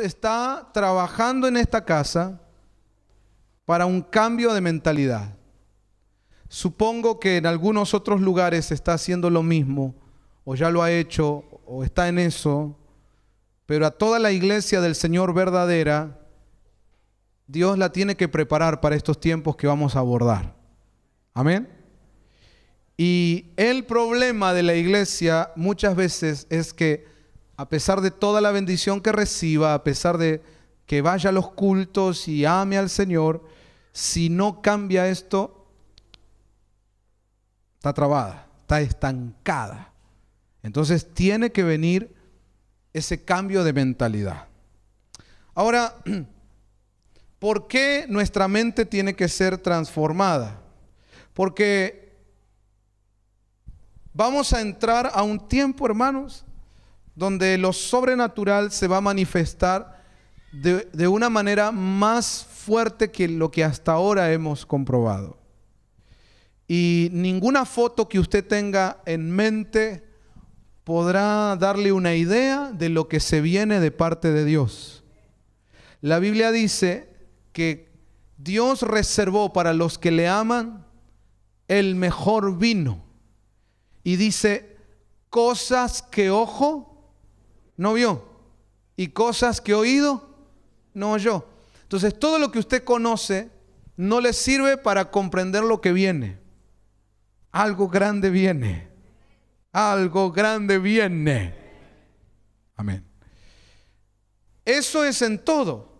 está trabajando en esta casa para un cambio de mentalidad. Supongo que en algunos otros lugares está haciendo lo mismo, o ya lo ha hecho, o está en eso, pero a toda la iglesia del Señor verdadera, Dios la tiene que preparar para estos tiempos que vamos a abordar. Amén. Y el problema de la iglesia muchas veces es que a pesar de toda la bendición que reciba, a pesar de que vaya a los cultos y ame al Señor, si no cambia esto, está trabada, está estancada. Entonces tiene que venir ese cambio de mentalidad. Ahora, ¿por qué nuestra mente tiene que ser transformada? Porque vamos a entrar a un tiempo, hermanos, donde lo sobrenatural se va a manifestar de, una manera más fuerte que lo que hasta ahora hemos comprobado. Y ninguna foto que usted tenga en mente podrá darle una idea de lo que se viene de parte de Dios. La Biblia dice que Dios reservó para los que le aman el mejor vino. Y dice, cosas que ojo no vio y cosas que he oído no oyó. Entonces todo lo que usted conoce no le sirve para comprender lo que viene. Algo grande viene. Algo grande viene. Amén. Eso es en todo.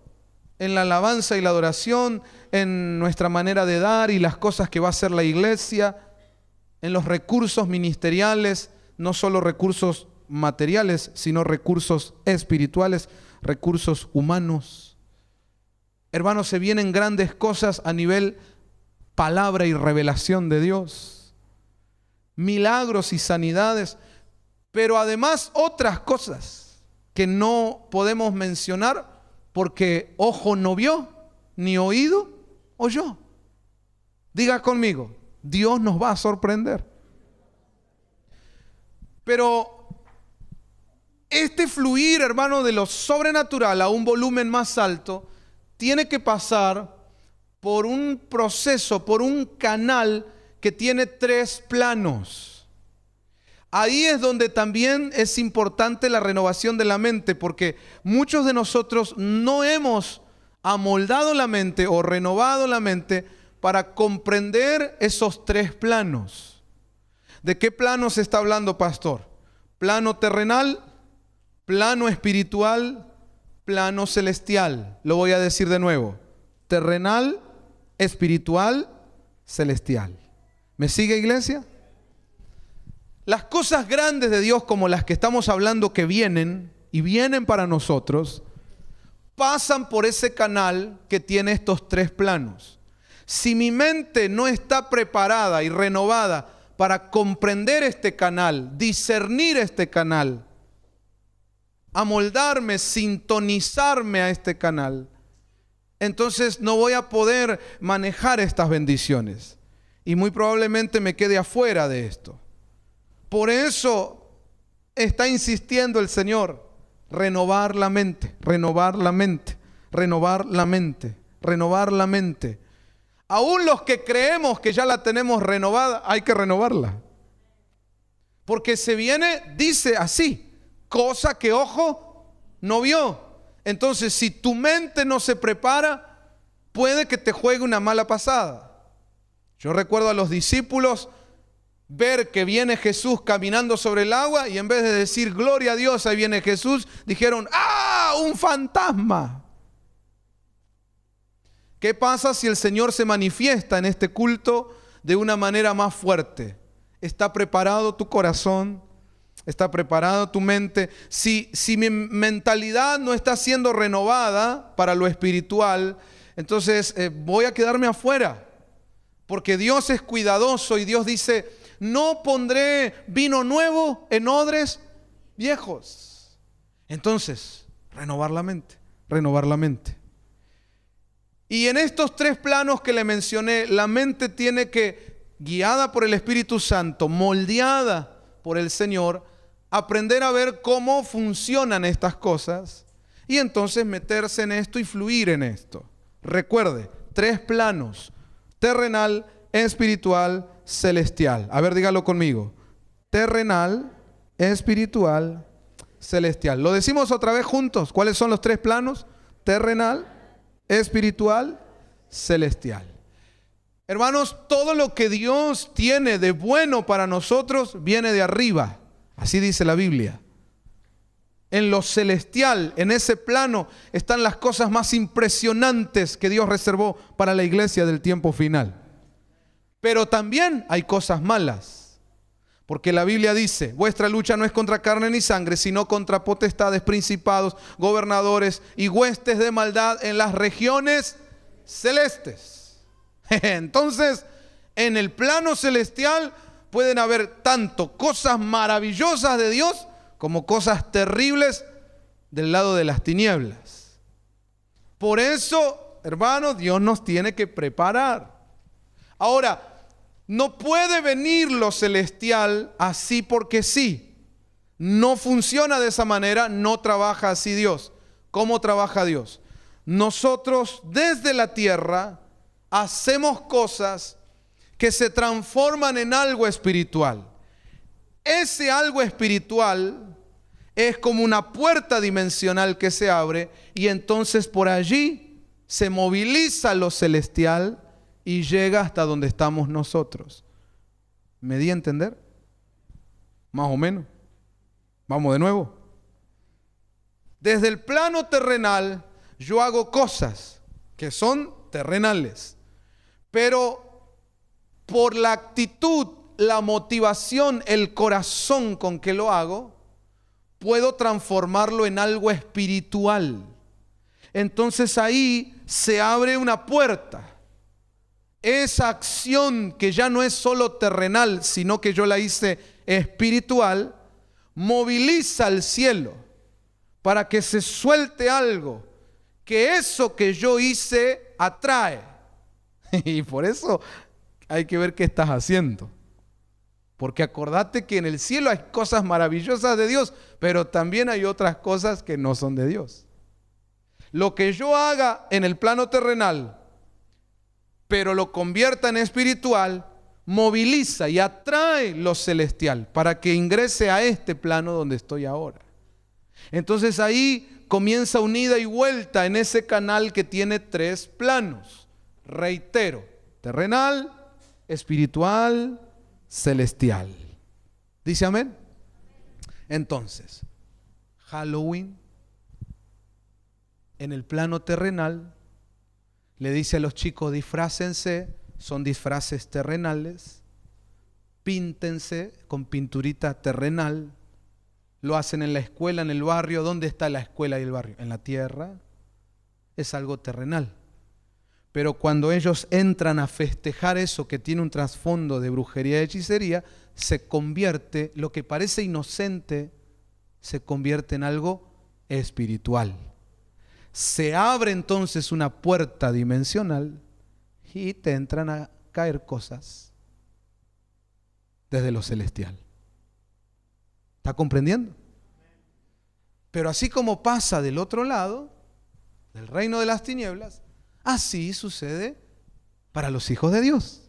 En la alabanza y la adoración, en nuestra manera de dar y las cosas que va a hacer la iglesia, en los recursos ministeriales, no solo recursos materiales, sino recursos espirituales, recursos humanos. Hermanos, se vienen grandes cosas a nivel palabra y revelación de Dios. Milagros y sanidades, pero además otras cosas que no podemos mencionar porque ojo no vio, ni oído oyó. Diga conmigo, Dios nos va a sorprender. Pero este fluir, hermano, de lo sobrenatural a un volumen más alto, tiene que pasar por un proceso, por un canal que tiene tres planos. Ahí es donde también es importante la renovación de la mente, porque muchos de nosotros no hemos amoldado la mente o renovado la mente para comprender esos tres planos. ¿De qué plano se está hablando, pastor? Plano terrenal, Plano espiritual, plano celestial. Lo voy a decir de nuevo. Terrenal, espiritual, celestial. ¿Me sigue iglesia? Las cosas grandes de Dios como las que estamos hablando que vienen y vienen para nosotros, pasan por ese canal que tiene estos tres planos. Si mi mente no está preparada y renovada para comprender este canal, discernir este canal, amoldarme, sintonizarme a este canal. Entonces no voy a poder manejar estas bendiciones y muy probablemente me quede afuera de esto. Por eso está insistiendo el Señor, renovar la mente, renovar la mente, renovar la mente, renovar la mente. Aún los que creemos que ya la tenemos renovada, hay que renovarla. Porque se viene, dice así, cosa que ojo no vio. Entonces, si tu mente no se prepara, puede que te juegue una mala pasada. Yo recuerdo a los discípulos ver que viene Jesús caminando sobre el agua y en vez de decir, gloria a Dios, ahí viene Jesús, dijeron, ah, un fantasma. ¿Qué pasa si el Señor se manifiesta en este culto de una manera más fuerte? ¿Está preparado tu corazón? ¿Está preparada tu mente? Si, si mi mentalidad no está siendo renovada para lo espiritual, entonces eh, voy a quedarme afuera. Porque Dios es cuidadoso y Dios dice, no pondré vino nuevo en odres viejos. Entonces, renovar la mente, renovar la mente. Y en estos tres planos que le mencioné, la mente tiene que, guiada por el Espíritu Santo, moldeada por el Señor, aprender a ver cómo funcionan estas cosas y entonces meterse en esto y fluir en esto. Recuerde, tres planos, terrenal, espiritual, celestial. A ver, dígalo conmigo. Terrenal, espiritual, celestial. Lo decimos otra vez juntos. ¿Cuáles son los tres planos? Terrenal, espiritual, celestial. Hermanos, todo lo que Dios tiene de bueno para nosotros viene de arriba. Así dice la Biblia. En lo celestial, en ese plano, están las cosas más impresionantes que Dios reservó para la iglesia del tiempo final. Pero también hay cosas malas. Porque la Biblia dice, vuestra lucha no es contra carne ni sangre, sino contra potestades, principados, gobernadores y huestes de maldad en las regiones celestes. Entonces, en el plano celestial pueden haber tanto cosas maravillosas de Dios como cosas terribles del lado de las tinieblas. Por eso, hermanos, Dios nos tiene que preparar. Ahora, no puede venir lo celestial así porque sí. No funciona de esa manera, no trabaja así Dios. ¿Cómo trabaja Dios? Nosotros desde la tierra hacemos cosas que se transforman en algo espiritual. Ese algo espiritual es como una puerta dimensional que se abre y entonces por allí se moviliza lo celestial y llega hasta donde estamos nosotros. ¿Me di a entender? Más o menos. Vamos de nuevo. Desde el plano terrenal yo hago cosas que son terrenales, pero por la actitud, la motivación, el corazón con que lo hago, puedo transformarlo en algo espiritual. Entonces ahí se abre una puerta. Esa acción que ya no es solo terrenal, sino que yo la hice espiritual, moviliza al cielo para que se suelte algo que eso que yo hice atrae. Y por eso hay que ver qué estás haciendo. Porque acordate que en el cielo hay cosas maravillosas de Dios, pero también hay otras cosas que no son de Dios. Lo que yo haga en el plano terrenal, pero lo convierta en espiritual, moviliza y atrae lo celestial para que ingrese a este plano donde estoy ahora. Entonces ahí comienza unida y vuelta en ese canal que tiene tres planos. Reitero, terrenal, espiritual celestial. ¿Dice amén? Entonces, Halloween en el plano terrenal le dice a los chicos disfrácense, son disfraces terrenales, píntense con pinturita terrenal, lo hacen en la escuela, en el barrio, ¿dónde está la escuela y el barrio? En la tierra, es algo terrenal pero cuando ellos entran a festejar eso que tiene un trasfondo de brujería y hechicería, se convierte, lo que parece inocente, se convierte en algo espiritual. Se abre entonces una puerta dimensional y te entran a caer cosas desde lo celestial. ¿Está comprendiendo? Pero así como pasa del otro lado, del reino de las tinieblas, Así sucede para los hijos de Dios.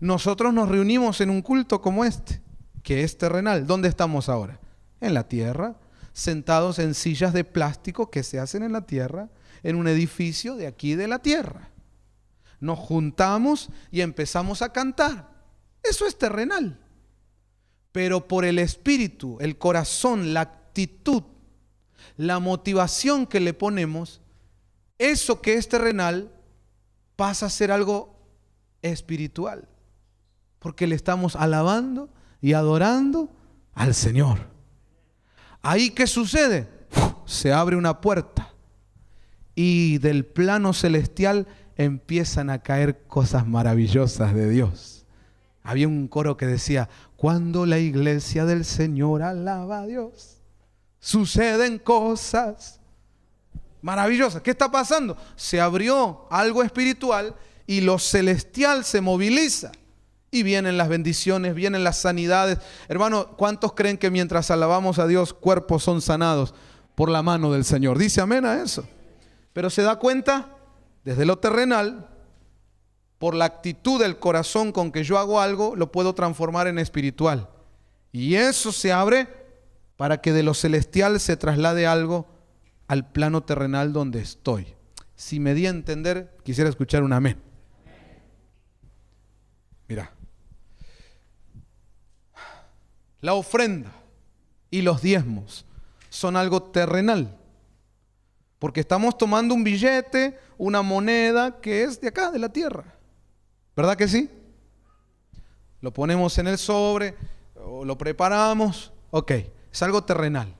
Nosotros nos reunimos en un culto como este, que es terrenal. ¿Dónde estamos ahora? En la tierra, sentados en sillas de plástico que se hacen en la tierra, en un edificio de aquí de la tierra. Nos juntamos y empezamos a cantar. Eso es terrenal. Pero por el espíritu, el corazón, la actitud, la motivación que le ponemos, eso que es terrenal pasa a ser algo espiritual, porque le estamos alabando y adorando al Señor. Ahí ¿qué sucede, se abre una puerta y del plano celestial empiezan a caer cosas maravillosas de Dios. Había un coro que decía, cuando la iglesia del Señor alaba a Dios, suceden cosas Maravillosa, ¿Qué está pasando? Se abrió algo espiritual y lo celestial se moviliza. Y vienen las bendiciones, vienen las sanidades. Hermano, ¿cuántos creen que mientras alabamos a Dios, cuerpos son sanados por la mano del Señor? Dice amén a eso. Pero se da cuenta desde lo terrenal, por la actitud del corazón con que yo hago algo, lo puedo transformar en espiritual. Y eso se abre para que de lo celestial se traslade algo al plano terrenal donde estoy. Si me di a entender, quisiera escuchar un amén. Mira, la ofrenda y los diezmos son algo terrenal, porque estamos tomando un billete, una moneda que es de acá, de la tierra. ¿Verdad que sí? Lo ponemos en el sobre, o lo preparamos, ok, es algo terrenal.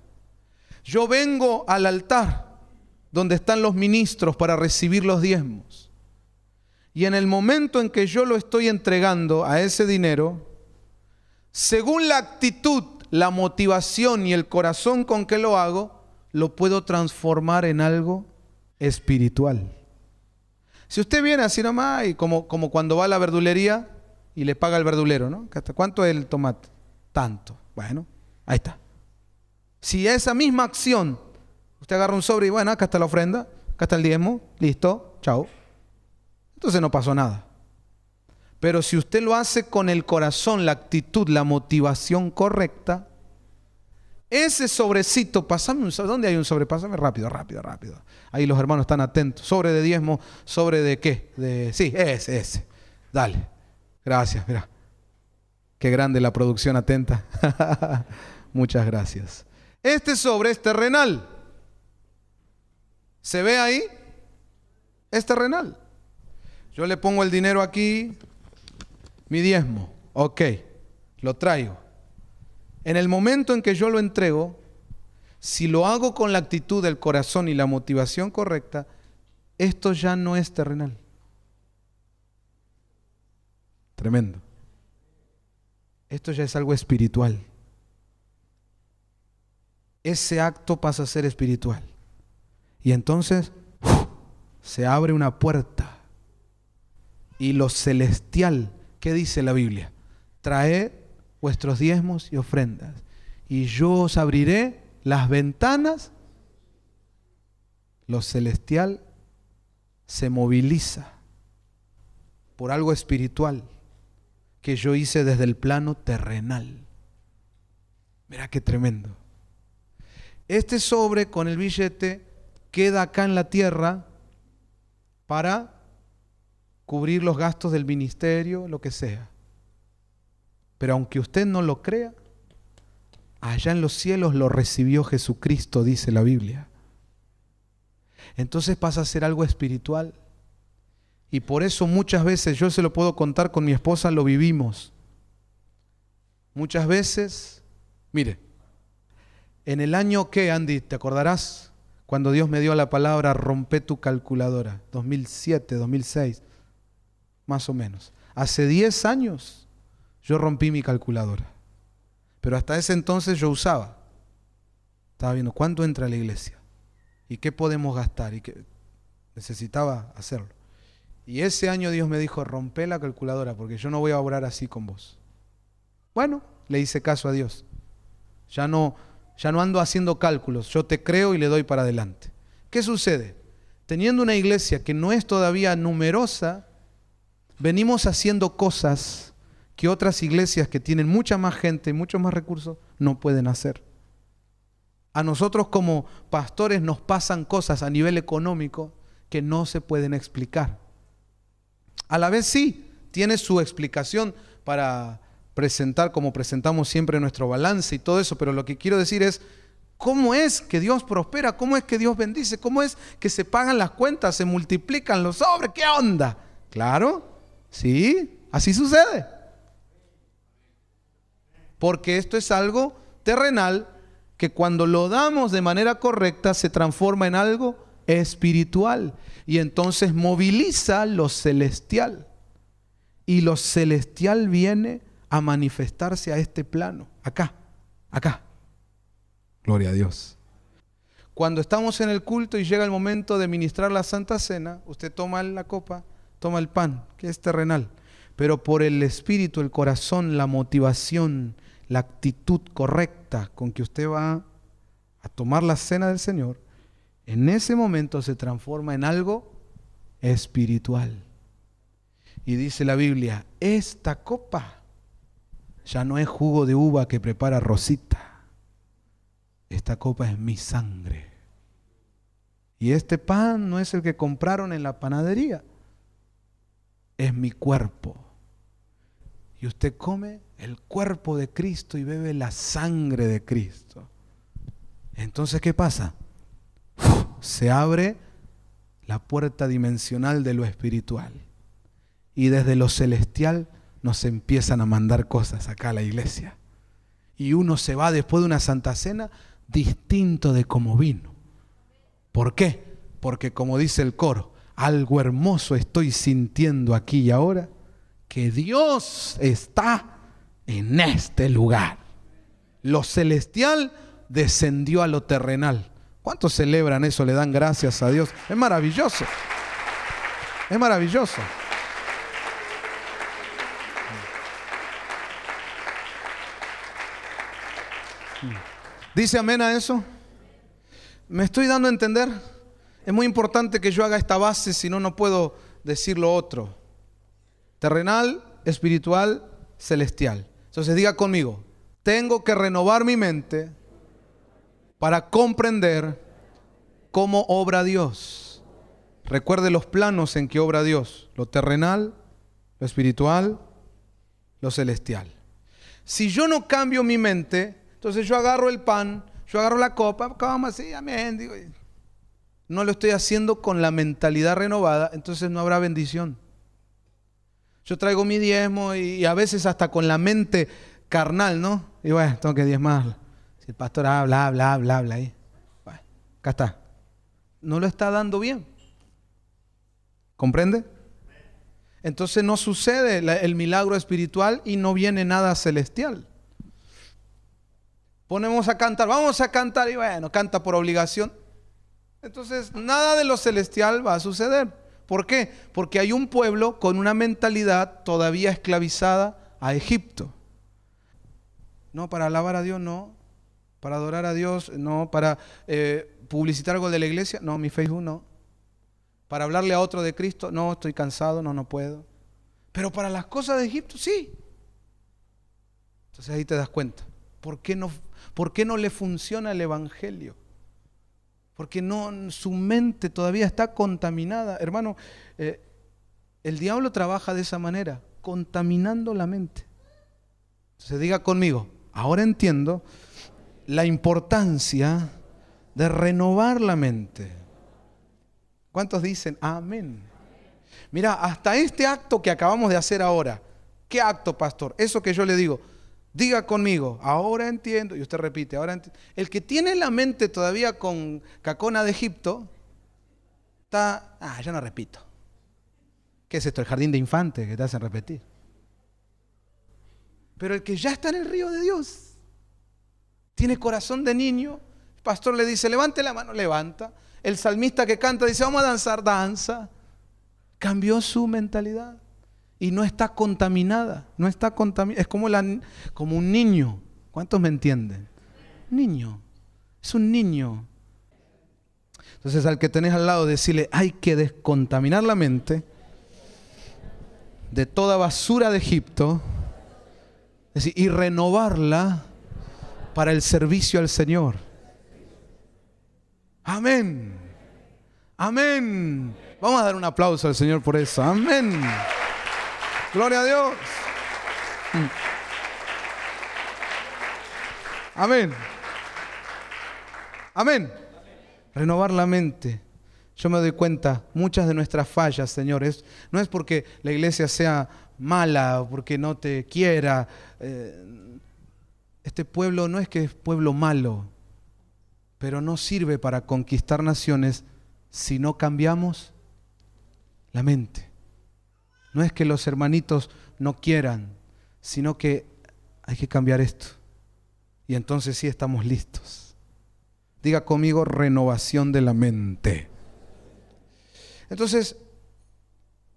Yo vengo al altar donde están los ministros para recibir los diezmos. Y en el momento en que yo lo estoy entregando a ese dinero, según la actitud, la motivación y el corazón con que lo hago, lo puedo transformar en algo espiritual. Si usted viene así nomás, y como, como cuando va a la verdulería y le paga al verdulero, ¿no? ¿Cuánto es el tomate? Tanto. Bueno, ahí está. Si esa misma acción, usted agarra un sobre y bueno, acá está la ofrenda, acá está el diezmo, listo, chao. Entonces no pasó nada. Pero si usted lo hace con el corazón, la actitud, la motivación correcta, ese sobrecito, pasame un sobre. ¿Dónde hay un sobre? Pásame rápido, rápido, rápido. Ahí los hermanos están atentos. Sobre de diezmo, sobre de qué? sí, ese, ese. Dale. Gracias, mira. Qué grande la producción atenta. Muchas gracias. Este sobre es terrenal. ¿Se ve ahí? Es terrenal. Yo le pongo el dinero aquí, mi diezmo. Ok, lo traigo. En el momento en que yo lo entrego, si lo hago con la actitud del corazón y la motivación correcta, esto ya no es terrenal. Tremendo. Esto ya es algo espiritual ese acto pasa a ser espiritual. Y entonces se abre una puerta. Y lo celestial, ¿qué dice la Biblia? Traed vuestros diezmos y ofrendas. Y yo os abriré las ventanas. Lo celestial se moviliza por algo espiritual que yo hice desde el plano terrenal. Mira qué tremendo. Este sobre con el billete queda acá en la tierra para cubrir los gastos del ministerio, lo que sea. Pero aunque usted no lo crea, allá en los cielos lo recibió Jesucristo, dice la Biblia. Entonces pasa a ser algo espiritual. Y por eso muchas veces, yo se lo puedo contar con mi esposa, lo vivimos. Muchas veces, mire, en el año que, Andy, ¿te acordarás? Cuando Dios me dio la palabra, rompe tu calculadora, 2007, 2006, más o menos. Hace 10 años yo rompí mi calculadora, pero hasta ese entonces yo usaba. Estaba viendo cuánto entra a la iglesia y qué podemos gastar y necesitaba hacerlo. Y ese año Dios me dijo, rompe la calculadora porque yo no voy a orar así con vos. Bueno, le hice caso a Dios. Ya no ya no ando haciendo cálculos, yo te creo y le doy para adelante. ¿Qué sucede? Teniendo una iglesia que no es todavía numerosa, venimos haciendo cosas que otras iglesias que tienen mucha más gente y muchos más recursos no pueden hacer. A nosotros como pastores nos pasan cosas a nivel económico que no se pueden explicar. A la vez sí, tiene su explicación para presentar como presentamos siempre nuestro balance y todo eso, pero lo que quiero decir es, ¿Cómo es que Dios prospera? ¿Cómo es que Dios bendice? ¿Cómo es que se pagan las cuentas, se multiplican los sobres? ¿Qué onda? Claro, sí, así sucede. Porque esto es algo terrenal que cuando lo damos de manera correcta se transforma en algo espiritual y entonces moviliza lo celestial. Y lo celestial viene a manifestarse a este plano, acá, acá. Gloria a Dios. Cuando estamos en el culto y llega el momento de ministrar la Santa Cena, usted toma la copa, toma el pan, que es terrenal, pero por el espíritu, el corazón, la motivación, la actitud correcta con que usted va a tomar la cena del Señor, en ese momento se transforma en algo espiritual. Y dice la Biblia, esta copa ya no es jugo de uva que prepara Rosita. Esta copa es mi sangre. Y este pan no es el que compraron en la panadería. Es mi cuerpo. Y usted come el cuerpo de Cristo y bebe la sangre de Cristo. Entonces, ¿qué pasa? se abre la puerta dimensional de lo espiritual. Y desde lo celestial nos empiezan a mandar cosas acá a la iglesia. Y uno se va después de una Santa Cena distinto de como vino. ¿Por qué? Porque como dice el coro, algo hermoso estoy sintiendo aquí y ahora, que Dios está en este lugar. Lo celestial descendió a lo terrenal. ¿Cuántos celebran eso? Le dan gracias a Dios. Es maravilloso. Es maravilloso. ¿Dice amén a eso? ¿Me estoy dando a entender? Es muy importante que yo haga esta base, si no, no puedo decir lo otro. Terrenal, espiritual, celestial. Entonces diga conmigo, tengo que renovar mi mente para comprender cómo obra Dios. Recuerde los planos en que obra Dios, lo terrenal, lo espiritual, lo celestial. Si yo no cambio mi mente, entonces yo agarro el pan, yo agarro la copa, vamos así, amén. Digo, no lo estoy haciendo con la mentalidad renovada, entonces no habrá bendición. Yo traigo mi diezmo y, a veces hasta con la mente carnal, ¿no? Y bueno, tengo que diezmar. Si el pastor habla, habla, habla, habla ahí. acá está. No lo está dando bien. ¿Comprende? Entonces no sucede el milagro espiritual y no viene nada celestial ponemos a cantar, vamos a cantar y bueno, canta por obligación. Entonces, nada de lo celestial va a suceder. ¿Por qué? Porque hay un pueblo con una mentalidad todavía esclavizada a Egipto. No, para alabar a Dios no, para adorar a Dios no, para eh, publicitar algo de la iglesia, no, mi Facebook no. Para hablarle a otro de Cristo, no, estoy cansado, no, no puedo. Pero para las cosas de Egipto, sí. Entonces ahí te das cuenta. ¿Por qué no ¿Por qué no le funciona el Evangelio? Porque no, su mente todavía está contaminada. Hermano, eh, el diablo trabaja de esa manera, contaminando la mente. Se diga conmigo, ahora entiendo la importancia de renovar la mente. ¿Cuántos dicen amén? Mira, hasta este acto que acabamos de hacer ahora, ¿qué acto, pastor? Eso que yo le digo, Diga conmigo, ahora entiendo, y usted repite, ahora El que tiene la mente todavía con cacona de Egipto, está, ah, ya no repito. ¿Qué es esto? El jardín de infantes que te hacen repetir. Pero el que ya está en el río de Dios, tiene corazón de niño, el pastor le dice, levante la mano, levanta. El salmista que canta dice, vamos a danzar, danza. Cambió su mentalidad y no está contaminada, no está contaminada. Es como, la, como un niño. ¿Cuántos me entienden? un Niño. Es un niño. Entonces al que tenés al lado decirle, hay que descontaminar la mente de toda basura de Egipto y renovarla para el servicio al Señor. Amén. Amén. Vamos a dar un aplauso al Señor por eso. Amén. Gloria a Dios. Amén. Amén. Renovar la mente. Yo me doy cuenta, muchas de nuestras fallas, Señores, no es porque la iglesia sea mala o porque no te quiera. Eh, este pueblo no es que es pueblo malo, pero no sirve para conquistar naciones si no cambiamos la mente. No es que los hermanitos no quieran, sino que hay que cambiar esto. Y entonces sí estamos listos. Diga conmigo renovación de la mente. Entonces,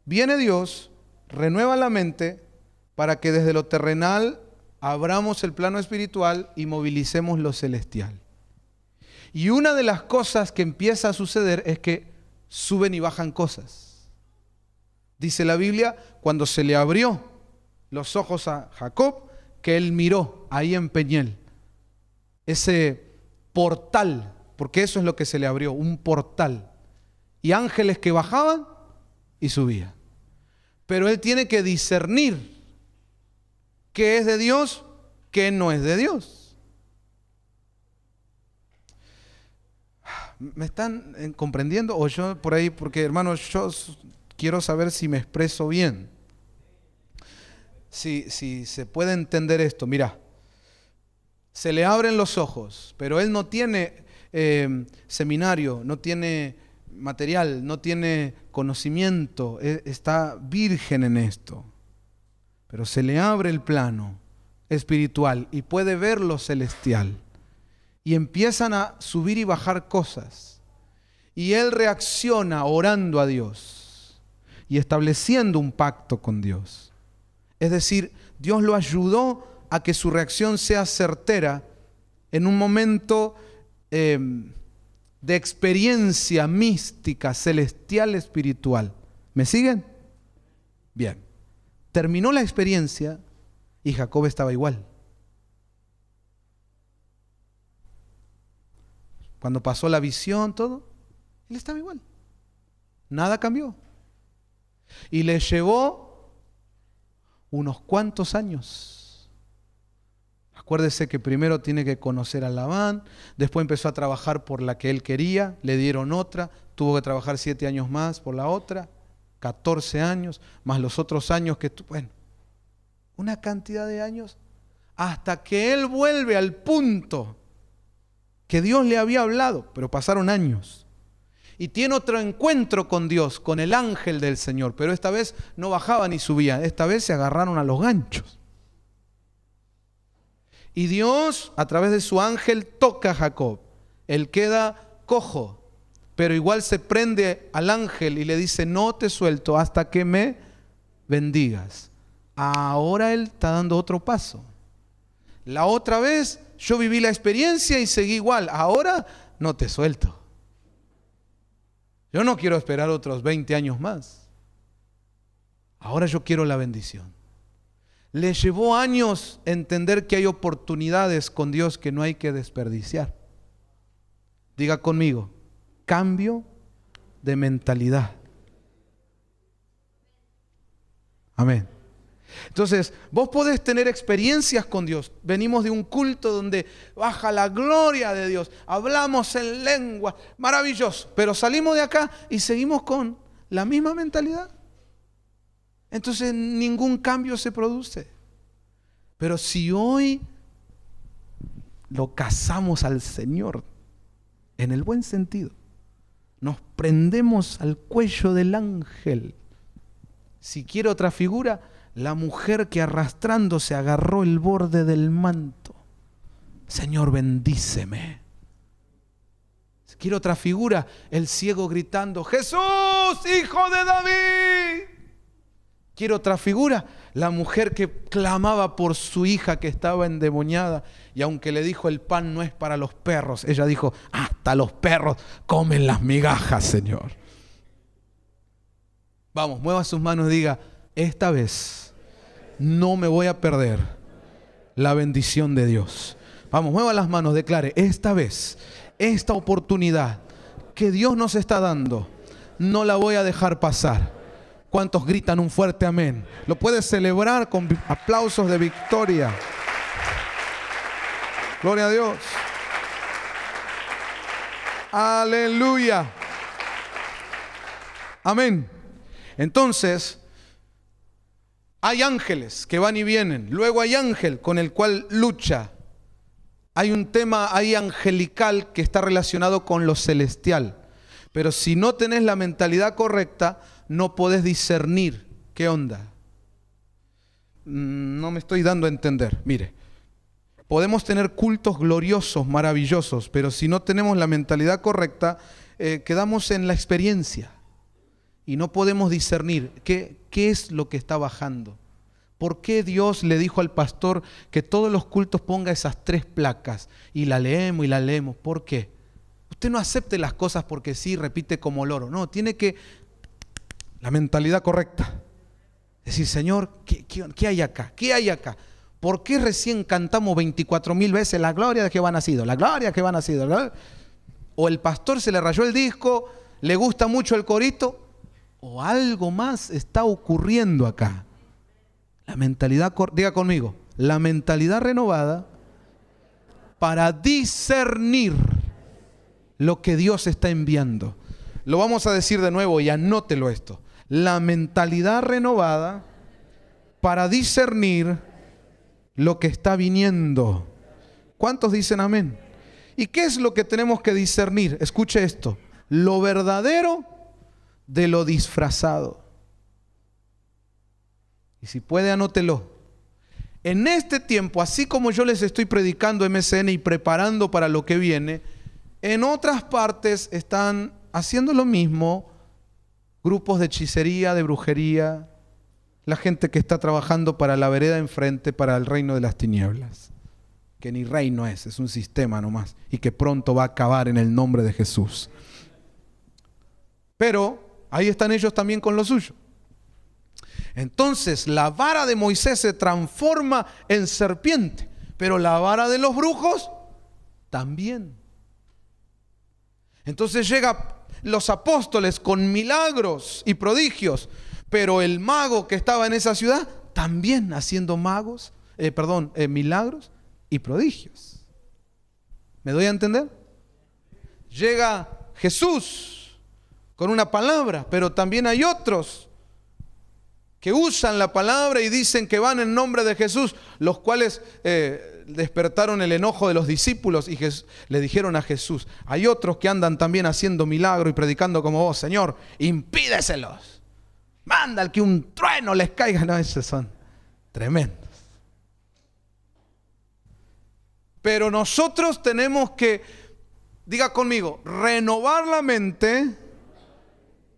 viene Dios, renueva la mente para que desde lo terrenal abramos el plano espiritual y movilicemos lo celestial. Y una de las cosas que empieza a suceder es que suben y bajan cosas dice la Biblia, cuando se le abrió los ojos a Jacob, que él miró ahí en Peñel, ese portal, porque eso es lo que se le abrió, un portal, y ángeles que bajaban y subían. Pero él tiene que discernir qué es de Dios, qué no es de Dios. ¿Me están eh, comprendiendo? O yo por ahí, porque hermano, yo quiero saber si me expreso bien. Si, se puede entender esto, mira, se le abren los ojos, pero él no tiene em, seminario, no tiene material, no tiene conocimiento, e, está virgen en esto. Pero se le abre el plano espiritual y puede ver lo celestial. Y empiezan a subir y bajar cosas. Y él reacciona orando a Dios y estableciendo un pacto con Dios. Es decir, Dios lo ayudó a que su reacción sea certera en un momento em, de experiencia mística, celestial, espiritual. ¿Me siguen? Bien. Terminó la experiencia y Jacob estaba igual. Cuando pasó la visión, todo, él estaba igual. Nada cambió. Y le llevó unos cuantos años. Acuérdese que primero tiene que conocer a Labán, después empezó a trabajar por la que él quería, le dieron otra, tuvo que trabajar siete años más por la otra, 14 años, más los otros años que... Bueno, una cantidad de años hasta que él vuelve al punto que Dios le había hablado, pero pasaron años y tiene otro encuentro con Dios, con el ángel del Señor, pero esta vez no bajaba ni subía, esta vez se agarraron a los ganchos. Y Dios, a través de su ángel, toca a Jacob. Él queda cojo, pero igual se prende al ángel y le dice, no te suelto hasta que me bendigas. Ahora Él está dando otro paso. La otra vez yo viví la experiencia y seguí igual. Ahora no te suelto. Yo no quiero esperar otros 20 años más. Ahora yo quiero la bendición. Le llevó años entender que hay oportunidades con Dios que no hay que desperdiciar. Diga conmigo, cambio de mentalidad. Amén. Entonces, vos podés tener experiencias con Dios. Venimos de un culto donde baja la gloria de Dios, hablamos en lengua, maravilloso, pero salimos de acá y seguimos con la misma mentalidad. Entonces, ningún cambio se produce. Pero si hoy lo casamos al Señor, en el buen sentido, nos prendemos al cuello del ángel. Si quiere otra figura, la mujer que arrastrándose agarró el borde del manto. Señor, bendíceme. Quiero otra figura, el ciego gritando, Jesús, hijo de David. Quiero otra figura, la mujer que clamaba por su hija que estaba endemoniada y aunque le dijo el pan no es para los perros, ella dijo, hasta los perros comen las migajas, Señor. Vamos, mueva sus manos, diga, esta vez no me voy a perder la bendición de Dios. Vamos, mueva las manos, declare, esta vez, esta oportunidad que Dios nos está dando, no la voy a dejar pasar. ¿Cuántos gritan un fuerte amén? Lo puedes celebrar con aplausos de victoria. Gloria a Dios. Aleluya. Amén. Entonces, hay ángeles que van y vienen. Luego hay ángel con el cual lucha. Hay un tema ahí angelical que está relacionado con lo celestial. Pero si no tenés la mentalidad correcta, no podés discernir qué onda. Mm, no me estoy dando a entender. Mire, podemos tener cultos gloriosos, maravillosos, pero si no tenemos la mentalidad correcta, eh, quedamos en la experiencia y no podemos discernir qué, qué es lo que está bajando. ¿Por qué Dios le dijo al pastor que todos los cultos ponga esas tres placas? Y la leemos y la leemos. ¿Por qué? Usted no acepte las cosas porque sí, repite como loro. No, tiene que... La mentalidad correcta. Decir, Señor, ¿qué, hay acá? ¿Qué hay acá? ¿Por qué recién cantamos 24 mil veces la gloria de que va nacido? La gloria de va nacido. O el pastor se le rayó el disco, le gusta mucho el corito, o algo más está ocurriendo acá. La mentalidad, diga conmigo, la mentalidad renovada para discernir lo que Dios está enviando. Lo vamos a decir de nuevo y anótelo esto. La mentalidad renovada para discernir lo que está viniendo. ¿Cuántos dicen amén? ¿Y qué es lo que tenemos que discernir? Escuche esto. Lo verdadero de lo disfrazado. Y si puede, anótelo. En este tiempo, así como yo les estoy predicando MCN y preparando para lo que viene, en otras partes están haciendo lo mismo grupos de hechicería, de brujería, la gente que está trabajando para la vereda enfrente, para el reino de las tinieblas, que ni reino es, es un sistema nomás, y que pronto va a acabar en el nombre de Jesús. Pero Ahí están ellos también con lo suyo. Entonces la vara de Moisés se transforma en serpiente, pero la vara de los brujos también. Entonces llega los apóstoles con milagros y prodigios, pero el mago que estaba en esa ciudad también haciendo magos, eh, perdón, eh, milagros y prodigios. ¿Me doy a entender? Llega Jesús con una palabra, pero también hay otros que usan la palabra y dicen que van en nombre de Jesús, los cuales eh, despertaron el enojo de los discípulos y le dijeron a Jesús, hay otros que andan también haciendo milagro y predicando como vos, Señor, impídeselos, manda al que un trueno les caiga, no, esos son tremendos. Pero nosotros tenemos que, diga conmigo, renovar la mente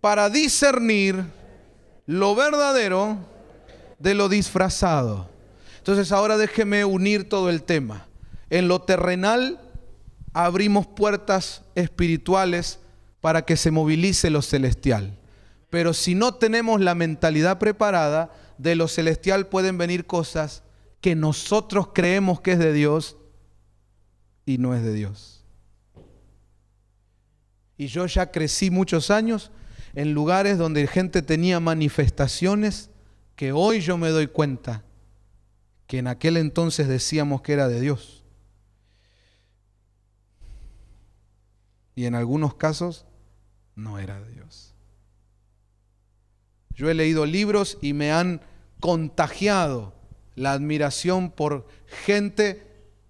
para discernir lo verdadero de lo disfrazado. Entonces ahora déjeme unir todo el tema. En lo terrenal abrimos puertas espirituales para que se movilice lo celestial. Pero si no tenemos la mentalidad preparada, de lo celestial pueden venir cosas que nosotros creemos que es de Dios y no es de Dios. Y yo ya crecí muchos años en lugares donde gente tenía manifestaciones que hoy yo me doy cuenta que en aquel entonces decíamos que era de Dios. Y en algunos casos no era de Dios. Yo he leído libros y me han contagiado la admiración por gente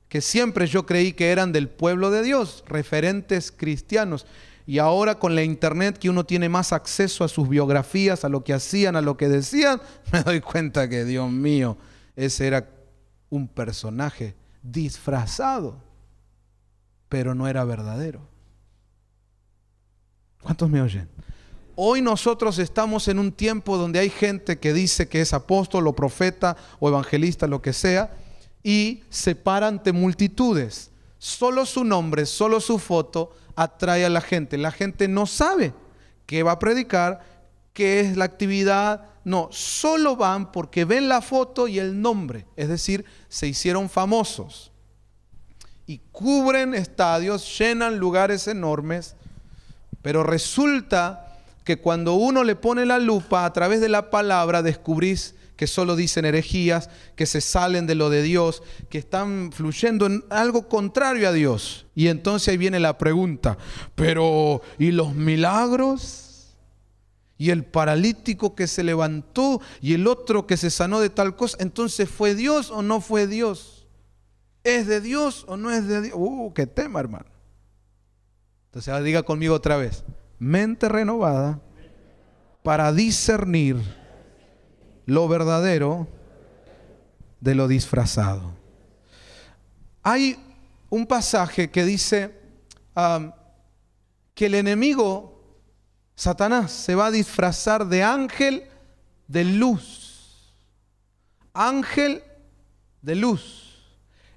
que siempre yo creí que eran del pueblo de Dios, referentes cristianos. Y ahora con la internet que uno tiene más acceso a sus biografías, a lo que hacían, a lo que decían, me doy cuenta que, Dios mío, ese era un personaje disfrazado, pero no era verdadero. ¿Cuántos me oyen? Hoy nosotros estamos en un tiempo donde hay gente que dice que es apóstol o profeta o evangelista, lo que sea, y se para ante multitudes. Solo su nombre, solo su foto, atrae a la gente. La gente no sabe qué va a predicar, qué es la actividad. No, solo van porque ven la foto y el nombre. Es decir, se hicieron famosos. Y cubren estadios, llenan lugares enormes. Pero resulta que cuando uno le pone la lupa a través de la palabra, descubrís que solo dicen herejías, que se salen de lo de Dios, que están fluyendo en algo contrario a Dios. Y entonces ahí viene la pregunta, pero ¿y los milagros? y el paralítico que se levantó y el otro que se sanó de tal cosa. Entonces, ¿fue Dios o no fue Dios? ¿Es de Dios o no es de Dios? ¡Uh, qué tema, hermano! Entonces, diga conmigo otra vez, mente renovada para discernir lo verdadero de lo disfrazado. Hay un pasaje que dice um, que el enemigo, Satanás, se va a disfrazar de ángel de luz. Ángel de luz.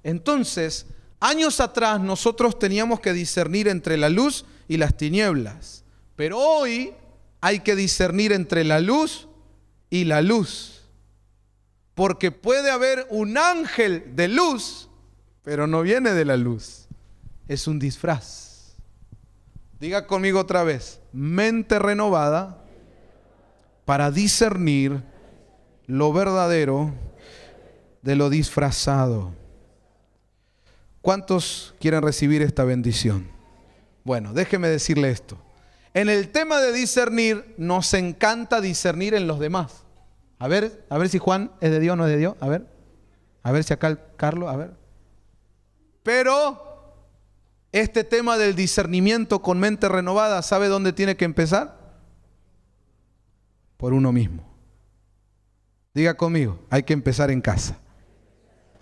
Entonces, años atrás nosotros teníamos que discernir entre la luz y las tinieblas. Pero hoy hay que discernir entre la luz y la luz. Porque puede haber un ángel de luz, pero no viene de la luz. Es un disfraz. Diga conmigo otra vez, mente renovada para discernir lo verdadero de lo disfrazado. ¿Cuántos quieren recibir esta bendición? Bueno, déjeme decirle esto. En el tema de discernir, nos encanta discernir en los demás. A ver, a ver si Juan es de Dios o no es de Dios. A ver. A ver si acá el Carlos, a ver. Pero este tema del discernimiento con mente renovada, ¿sabe dónde tiene que empezar? Por uno mismo. Diga conmigo, hay que empezar en casa.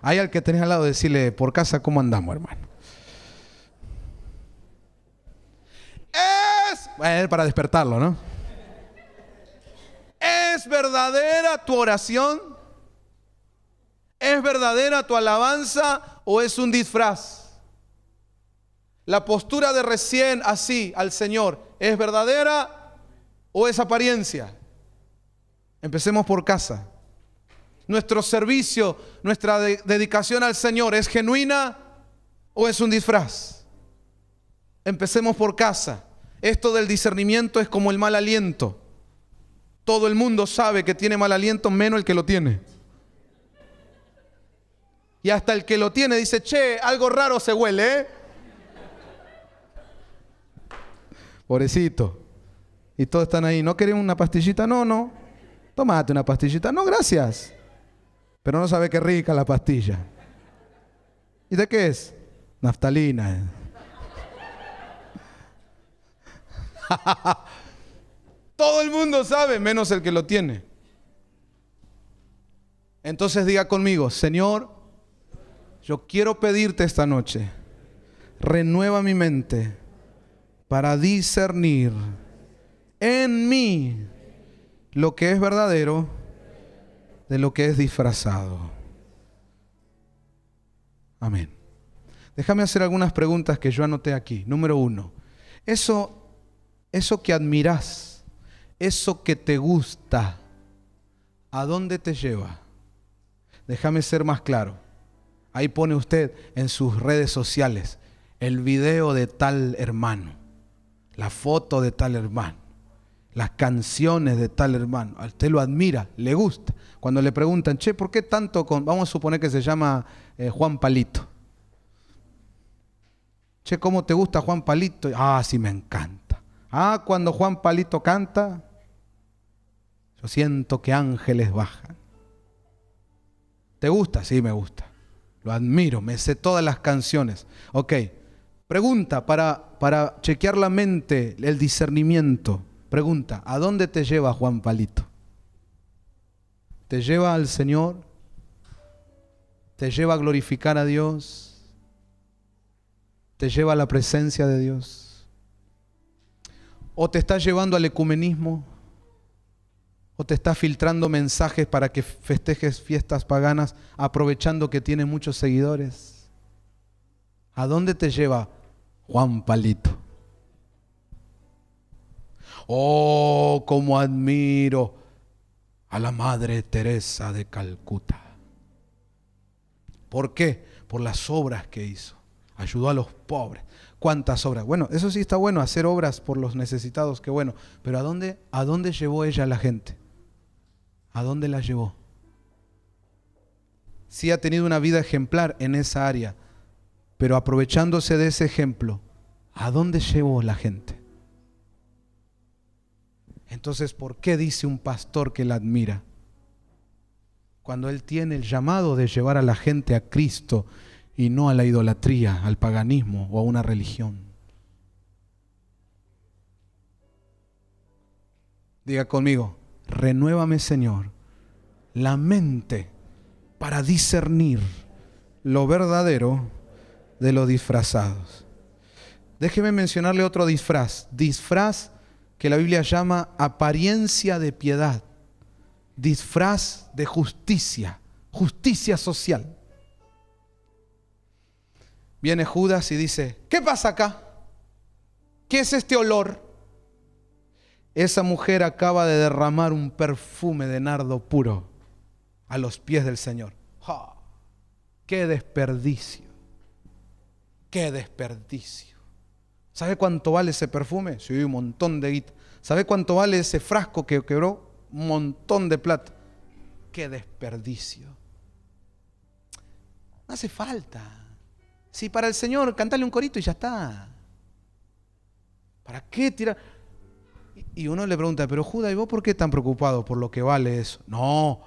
Hay al que tenés al lado decirle, por casa, ¿cómo andamos, hermano? Es... para despertarlo, ¿no? ¿Es verdadera tu oración? ¿Es verdadera tu alabanza o es un disfraz? La postura de recién así al Señor, ¿es verdadera o es apariencia? Empecemos por casa. Nuestro servicio, nuestra dedicación al Señor, ¿es genuina o es un disfraz? Empecemos por casa. Esto del discernimiento es como el mal aliento. Todo el mundo sabe que tiene mal aliento menos el que lo tiene. Y hasta el que lo tiene dice, che, algo raro se huele, ¿eh? Pobrecito. Y todos están ahí, ¿no querés una pastillita? No, no. Tómate una pastillita. No, gracias. Pero no sabe qué rica la pastilla. ¿Y de qué es? Naftalina. Todo el mundo sabe, menos el que lo tiene. Entonces diga conmigo, Señor, yo quiero pedirte esta noche, renueva mi mente para discernir en mí lo que es verdadero de lo que es disfrazado. Amén. Déjame hacer algunas preguntas que yo anoté aquí. Número uno, eso, eso que admirás eso que te gusta, ¿a dónde te lleva? Déjame ser más claro. Ahí pone usted en sus redes sociales el video de tal hermano, la foto de tal hermano, las canciones de tal hermano. A usted lo admira, le gusta. Cuando le preguntan, che, ¿por qué tanto con... Vamos a suponer que se llama eh, Juan Palito. Che, ¿cómo te gusta Juan Palito? Ah, sí, me encanta. Ah, cuando Juan Palito canta, yo siento que ángeles bajan. ¿Te gusta? Sí, me gusta. Lo admiro, me sé todas las canciones. Ok, pregunta para, para chequear la mente, el discernimiento. Pregunta, ¿a dónde te lleva Juan Palito? ¿Te lleva al Señor? ¿Te lleva a glorificar a Dios? ¿Te lleva a la presencia de Dios? o te estás llevando al ecumenismo, o te está filtrando mensajes para que festejes fiestas paganas aprovechando que tiene muchos seguidores. ¿A dónde te lleva Juan Palito? Oh, cómo admiro a la Madre Teresa de Calcuta. ¿Por qué? Por las obras que hizo. Ayudó a los pobres cuántas obras. Bueno, eso sí está bueno, hacer obras por los necesitados, qué bueno. Pero ¿a dónde, a dónde llevó ella a la gente? ¿A dónde la llevó? Sí ha tenido una vida ejemplar en esa área, pero aprovechándose de ese ejemplo, ¿a dónde llevó la gente? Entonces, ¿por qué dice un pastor que la admira? Cuando él tiene el llamado de llevar a la gente a Cristo y no a la idolatría, al paganismo o a una religión. Diga conmigo, renuévame Señor la mente para discernir lo verdadero de los disfrazados. Déjeme mencionarle otro disfraz, disfraz que la Biblia llama apariencia de piedad, disfraz de justicia, justicia social. Viene Judas y dice, ¿qué pasa acá? ¿Qué es este olor? Esa mujer acaba de derramar un perfume de nardo puro a los pies del Señor. ¡Ja! ¡Qué desperdicio! ¡Qué desperdicio! ¿Sabe cuánto vale ese perfume? Sí, un montón de guita. ¿Sabe cuánto vale ese frasco que quebró? Un montón de plata. ¡Qué desperdicio! No hace falta. Si para el Señor, cantarle un corito y ya está. ¿Para qué tirar? Y uno le pregunta, pero Judas, ¿y vos por qué tan preocupado por lo que vale eso? No,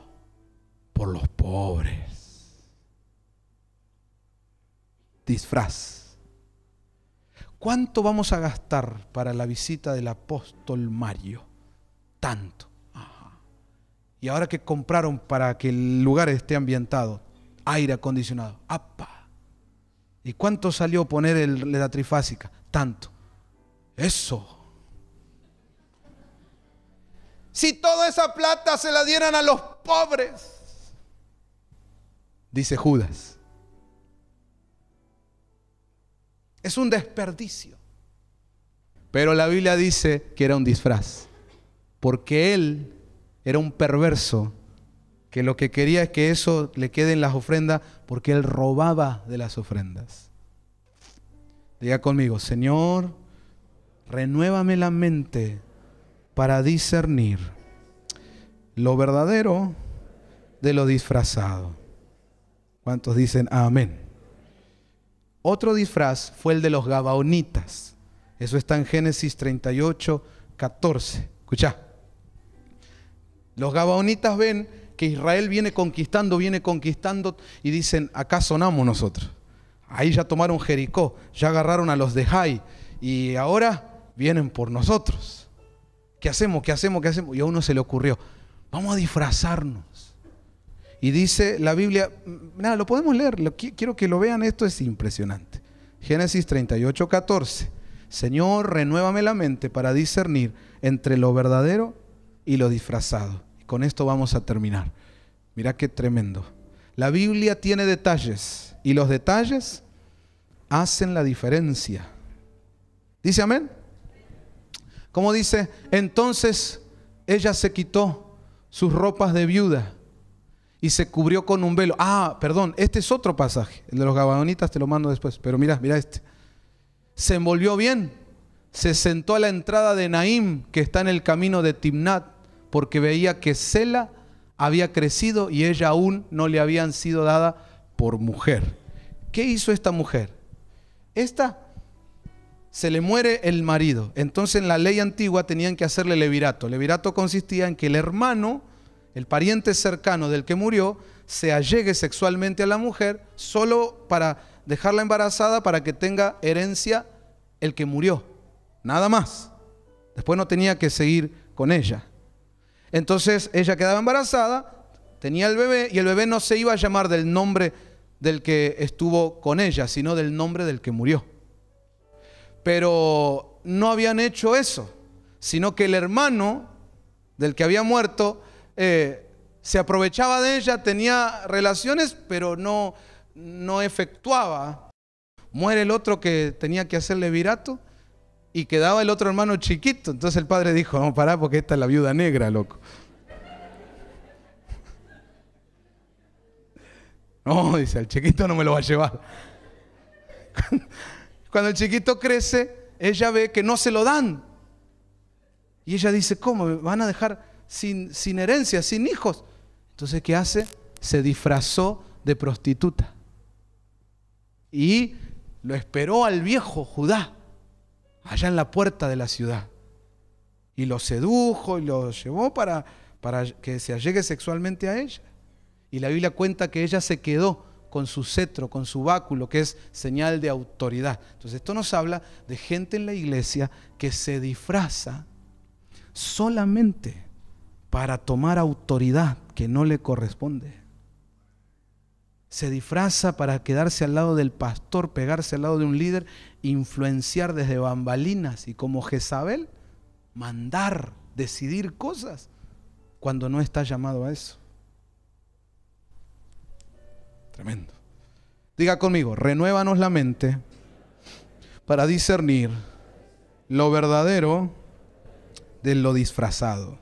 por los pobres. Disfraz. ¿Cuánto vamos a gastar para la visita del apóstol Mario? Tanto. Y ahora que compraron para que el lugar esté ambientado, aire acondicionado. ¡Apa! ¿Y cuánto salió poner el, la trifásica? Tanto. Eso. Si toda esa plata se la dieran a los pobres, dice Judas. Es un desperdicio. Pero la Biblia dice que era un disfraz, porque él era un perverso que lo que quería es que eso le quede en las ofrendas porque él robaba de las ofrendas. Diga conmigo, Señor, renuévame la mente para discernir lo verdadero de lo disfrazado. ¿Cuántos dicen amén? Otro disfraz fue el de los Gabaonitas. Eso está en Génesis 38, 14. Escucha. Los Gabaonitas ven que Israel viene conquistando, viene conquistando y dicen, acá sonamos nosotros. Ahí ya tomaron Jericó, ya agarraron a los de Jai y ahora vienen por nosotros. ¿Qué hacemos? ¿Qué hacemos? ¿Qué hacemos? Y a uno se le ocurrió, vamos a disfrazarnos. Y dice la Biblia, mm, nada, lo podemos leer, quiero que lo vean, esto es impresionante. Génesis 38, 14. Señor, renuévame la mente para discernir entre lo verdadero y lo disfrazado. Con esto vamos a terminar. Mira qué tremendo. La Biblia tiene detalles y los detalles hacen la diferencia. ¿Dice amén? Como dice, entonces ella se quitó sus ropas de viuda y se cubrió con un velo. Ah, perdón, este es otro pasaje, el de los gabanitas te lo mando después, pero mira, mira este. Se envolvió bien, se sentó a la entrada de Naim, que está en el camino de Timnat, porque veía que Sela había crecido y ella aún no le habían sido dada por mujer. ¿Qué hizo esta mujer? Esta se le muere el marido. Entonces en la ley antigua tenían que hacerle levirato. Levirato consistía en que el hermano, el pariente cercano del que murió, se allegue sexualmente a la mujer solo para dejarla embarazada para que tenga herencia el que murió. Nada más. Después no tenía que seguir con ella. Entonces ella quedaba embarazada, tenía el bebé y el bebé no se iba a llamar del nombre del que estuvo con ella, sino del nombre del que murió. Pero no habían hecho eso, sino que el hermano del que había muerto eh, se aprovechaba de ella, tenía relaciones, pero no, no efectuaba. Muere el otro que tenía que hacerle virato y quedaba el otro hermano chiquito. Entonces el padre dijo, no, oh, pará, porque esta es la viuda negra, loco. No, dice, el chiquito no me lo va a llevar. Cuando el chiquito crece, ella ve que no se lo dan. Y ella dice, ¿cómo? van a dejar sin, sin herencia, sin hijos? Entonces, ¿qué hace? Se disfrazó de prostituta. Y lo esperó al viejo Judá allá en la puerta de la ciudad. Y lo sedujo y lo llevó para, para que se allegue sexualmente a ella. Y la Biblia cuenta que ella se quedó con su cetro, con su báculo, que es señal de autoridad. Entonces esto nos habla de gente en la iglesia que se disfraza solamente para tomar autoridad que no le corresponde. Se disfraza para quedarse al lado del pastor, pegarse al lado de un líder influenciar desde bambalinas y como Jezabel, mandar, decidir cosas cuando no está llamado a eso. Tremendo. Diga conmigo, renuévanos la mente para discernir lo verdadero de lo disfrazado.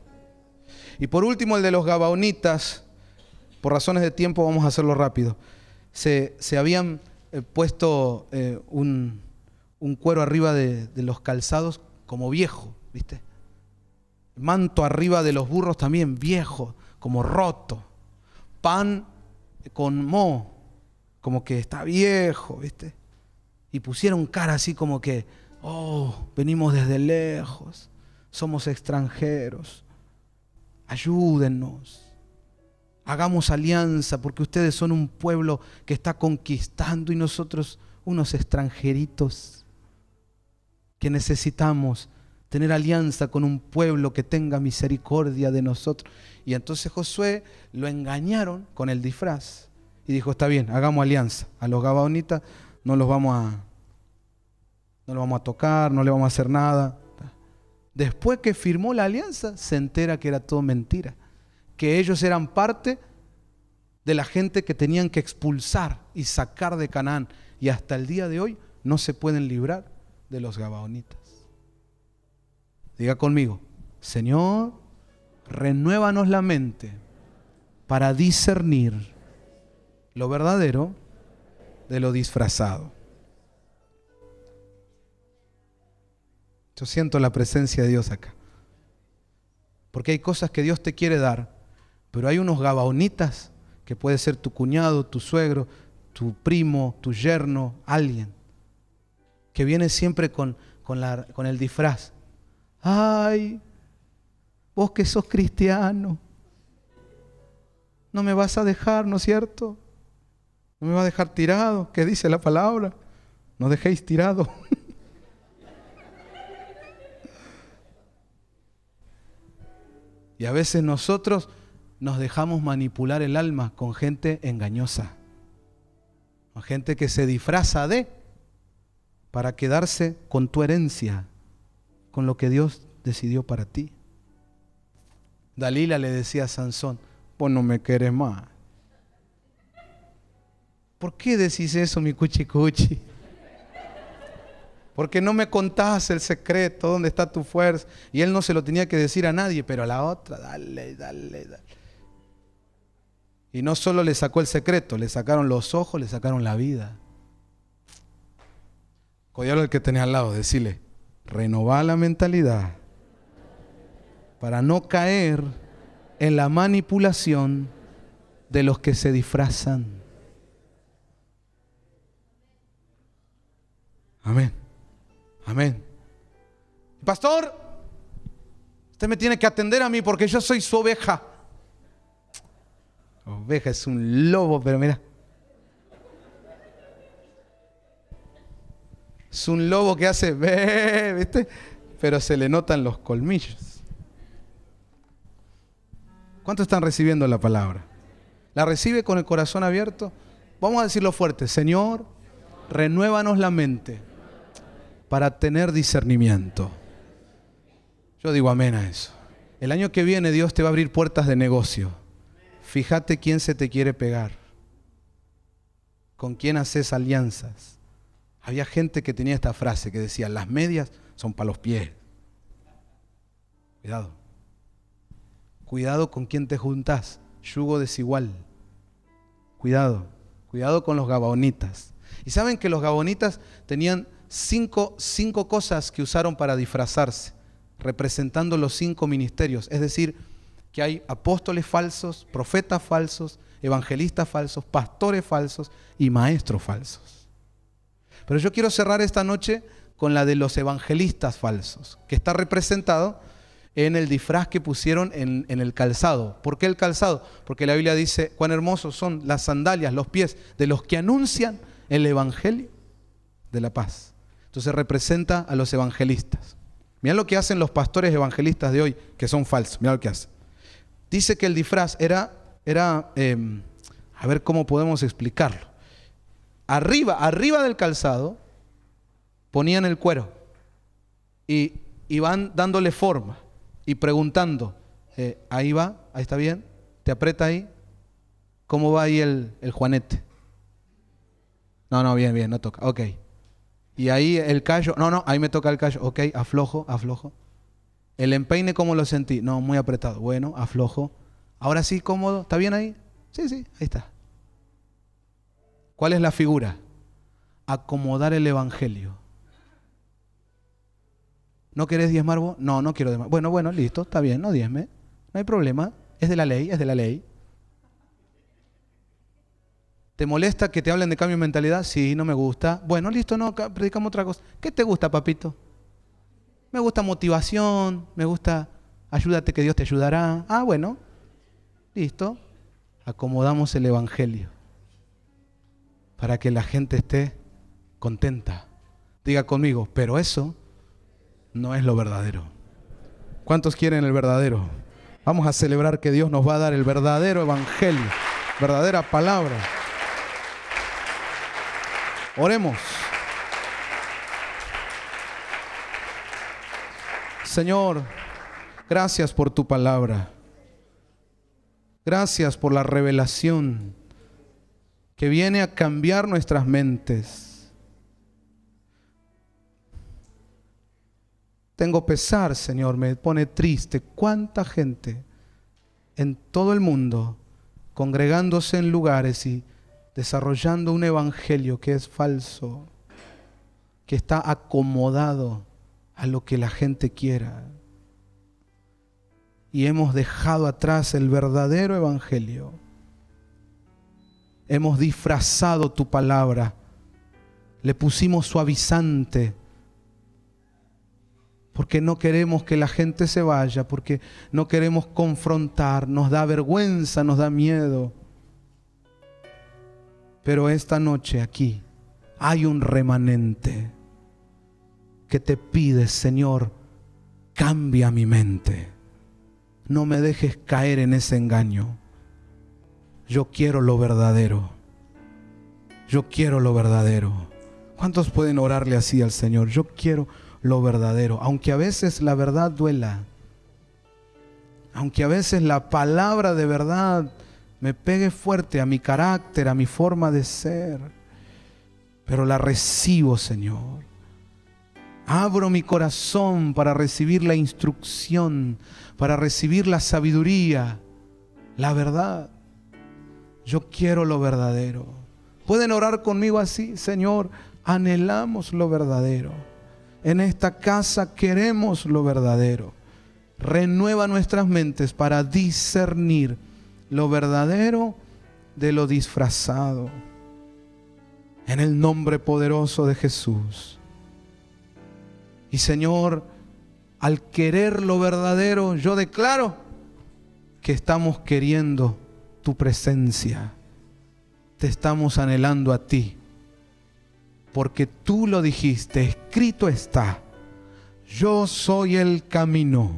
Y por último, el de los gabaonitas, por razones de tiempo vamos a hacerlo rápido, se, habían eh, puesto eh, un, un cuero arriba de, los calzados como viejo, ¿viste? Manto arriba de los burros también viejo, como roto. Pan con mo, como que está viejo, ¿viste? Y pusieron cara así como que, oh, venimos desde lejos, somos extranjeros, ayúdennos, hagamos alianza, porque ustedes son un pueblo que está conquistando y nosotros unos extranjeritos que necesitamos tener alianza con un pueblo que tenga misericordia de nosotros. Y entonces Josué lo engañaron con el disfraz y dijo, está bien, hagamos alianza. A los gabaonitas no los vamos a, no los vamos a tocar, no le vamos a hacer nada. Después que firmó la alianza, se entera que era todo mentira, que ellos eran parte de la gente que tenían que expulsar y sacar de Canaán. Y hasta el día de hoy no se pueden librar de los Gabaonitas. Diga conmigo, Señor, renuévanos la mente para discernir lo verdadero de lo disfrazado. Yo siento la presencia de Dios acá. Porque hay cosas que Dios te quiere dar, pero hay unos gabaonitas que puede ser tu cuñado, tu suegro, tu primo, tu yerno, alguien que viene siempre con, la, con el disfraz. Ay, vos que sos cristiano, no me vas a dejar, ¿no es cierto? No me vas a dejar tirado, ¿qué dice la palabra? No dejéis tirado. y a veces nosotros nos dejamos manipular el alma con gente engañosa, con gente que se disfraza de para quedarse con tu herencia, con lo que Dios decidió para ti. Dalila le decía a Sansón, pues no me quieres más. ¿Por qué decís eso, mi cuchi cuchi? Porque no me contás el secreto, dónde está tu fuerza. Y él no se lo tenía que decir a nadie, pero a la otra, dale, dale, dale. Y no solo le sacó el secreto, le sacaron los ojos, le sacaron la vida. Codíalo al que tenía al lado, decirle, renová la mentalidad para no caer en la manipulación de los que se disfrazan. Amén. Amén. Pastor, usted me tiene que atender a mí porque yo soy su oveja. Oveja es un lobo, pero mira. Es un lobo que hace, Pero se le notan los colmillos. ¿Cuántos están recibiendo la palabra? ¿La recibe con el corazón abierto? Vamos a decirlo fuerte, Señor, renuévanos la mente para tener discernimiento. Yo digo amén a eso. El año que viene Dios te va a abrir puertas de negocio. Fíjate quién se te quiere pegar, con quién haces alianzas había gente que tenía esta frase que decía, las medias son para los pies. Cuidado. Cuidado con quien te juntás, yugo desigual. Cuidado, cuidado con los gabonitas. Y saben que los gabonitas tenían cinco, cinco cosas que usaron para disfrazarse, representando los cinco ministerios. Es decir, que hay apóstoles falsos, profetas falsos, evangelistas falsos, pastores falsos y maestros falsos. Pero yo quiero cerrar esta noche con la de los evangelistas falsos, que está representado en el disfraz que pusieron en, el calzado. ¿Por qué el calzado? Porque la Biblia dice cuán hermosos son las sandalias, los pies de los que anuncian el Evangelio de la paz. Entonces representa a los evangelistas. Mirá lo que hacen los pastores evangelistas de hoy, que son falsos. Mirá lo que hacen. Dice que el disfraz era, era em, a ver cómo podemos explicarlo arriba, arriba del calzado, ponían el cuero y, iban van dándole forma y preguntando, eh, ahí va, ahí está bien, te aprieta ahí, ¿cómo va ahí el, el juanete? No, no, bien, bien, no toca, ok. Y ahí el callo, no, no, ahí me toca el callo, ok, aflojo, aflojo. El empeine, ¿cómo lo sentí? No, muy apretado, bueno, aflojo. Ahora sí, cómodo, ¿está bien ahí? Sí, sí, ahí está. ¿Cuál es la figura? Acomodar el Evangelio. ¿No querés diezmar vos? No, no quiero diezmar. Bueno, bueno, listo, está bien, no diezme. No hay problema. Es de la ley, es de la ley. ¿Te molesta que te hablen de cambio de mentalidad? Sí, no me gusta. Bueno, listo, no, predicamos otra cosa. ¿Qué te gusta, papito? Me gusta motivación, me gusta ayúdate que Dios te ayudará. Ah, bueno, listo. Acomodamos el Evangelio para que la gente esté contenta. Diga conmigo, pero eso no es lo verdadero. ¿Cuántos quieren el verdadero? Vamos a celebrar que Dios nos va a dar el verdadero evangelio, verdadera palabra. Oremos. Señor, gracias por tu palabra. Gracias por la revelación que viene a cambiar nuestras mentes. Tengo pesar, Señor, me pone triste cuánta gente en todo el mundo congregándose en lugares y desarrollando un evangelio que es falso, que está acomodado a lo que la gente quiera. Y hemos dejado atrás el verdadero evangelio Hemos disfrazado tu palabra. Le pusimos suavizante. Porque no queremos que la gente se vaya, porque no queremos confrontar. Nos da vergüenza, nos da miedo. Pero esta noche aquí hay un remanente que te pide, Señor, cambia mi mente. No me dejes caer en ese engaño yo quiero lo verdadero. Yo quiero lo verdadero. ¿Cuántos pueden orarle así al Señor? Yo quiero lo verdadero. Aunque a veces la verdad duela. Aunque a veces la palabra de verdad me pegue fuerte a mi carácter, a mi forma de ser. Pero la recibo, Señor. Abro mi corazón para recibir la instrucción, para recibir la sabiduría, la verdad. Yo quiero lo verdadero. Pueden orar conmigo así, Señor. Anhelamos lo verdadero. En esta casa queremos lo verdadero. Renueva nuestras mentes para discernir lo verdadero de lo disfrazado. En el nombre poderoso de Jesús. Y Señor, al querer lo verdadero, yo declaro que estamos queriendo tu presencia. Te estamos anhelando a ti, porque tú lo dijiste, escrito está. Yo soy el camino,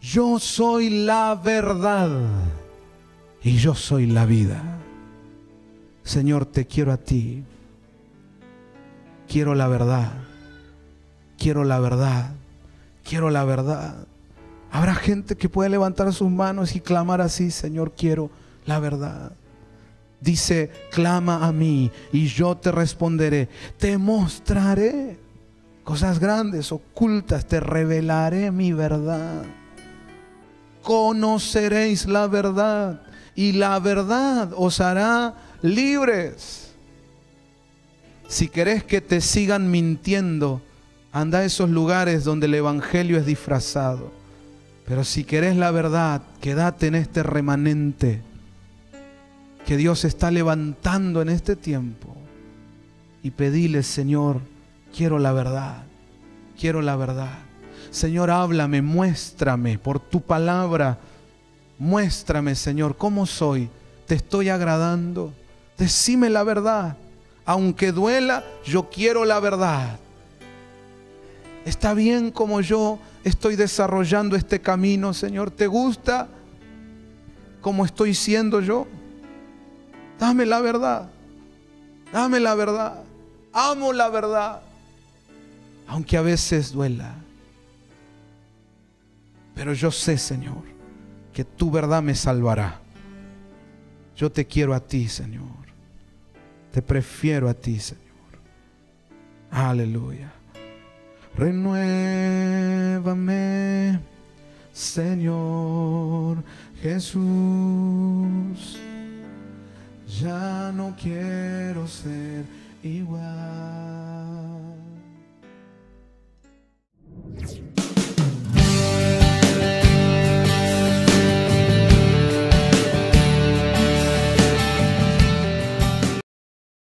yo soy la verdad y yo soy la vida. Señor, te quiero a ti, quiero la verdad, quiero la verdad, quiero la verdad. Habrá gente que puede levantar sus manos y clamar así, Señor, quiero la verdad. Dice, clama a mí y yo te responderé. Te mostraré cosas grandes, ocultas, te revelaré mi verdad. Conoceréis la verdad y la verdad os hará libres. Si querés que te sigan mintiendo, anda a esos lugares donde el Evangelio es disfrazado pero si querés la verdad, quédate en este remanente que Dios está levantando en este tiempo y pedile, Señor, quiero la verdad, quiero la verdad. Señor, háblame, muéstrame por tu palabra, muéstrame, Señor, cómo soy, te estoy agradando, decime la verdad, aunque duela, yo quiero la verdad. Está bien como yo estoy desarrollando este camino, Señor? ¿Te gusta como estoy siendo yo? Dame la verdad. Dame la verdad. Amo la verdad. Aunque a veces duela. Pero yo sé, Señor, que tu verdad me salvará. Yo te quiero a ti, Señor. Te prefiero a ti, Señor. Aleluya. Renuévame, Señor Jesús. Ya no quiero ser igual.